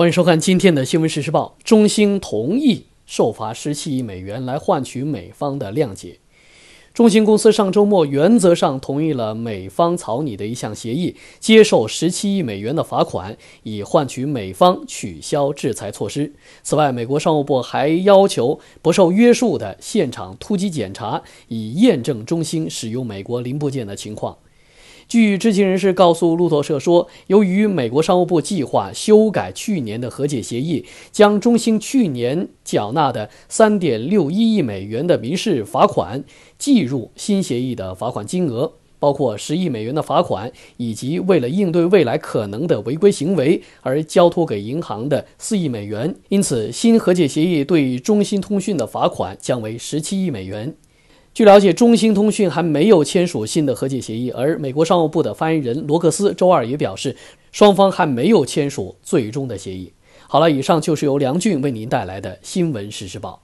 欢迎收看今天的新闻实时报。中兴同意受罚十七亿美元，来换取美方的谅解。中兴公司上周末原则上同意了美方草拟的一项协议，接受十七亿美元的罚款，以换取美方取消制裁措施。此外，美国商务部还要求不受约束的现场突击检查，以验证中兴使用美国零部件的情况。据知情人士告诉路透社说，由于美国商务部计划修改去年的和解协议，将中兴去年缴纳的3.61亿美元的民事罚款计入新协议的罚款金额，包括10亿美元的罚款以及为了应对未来可能的违规行为而交托给银行的4亿美元，因此新和解协议对中兴通讯的罚款将为17亿美元。据了解，中兴通讯还没有签署新的和解协议，而美国商务部的发言人罗克斯周二也表示，双方还没有签署最终的协议。好了，以上就是由梁俊为您带来的新闻实时报。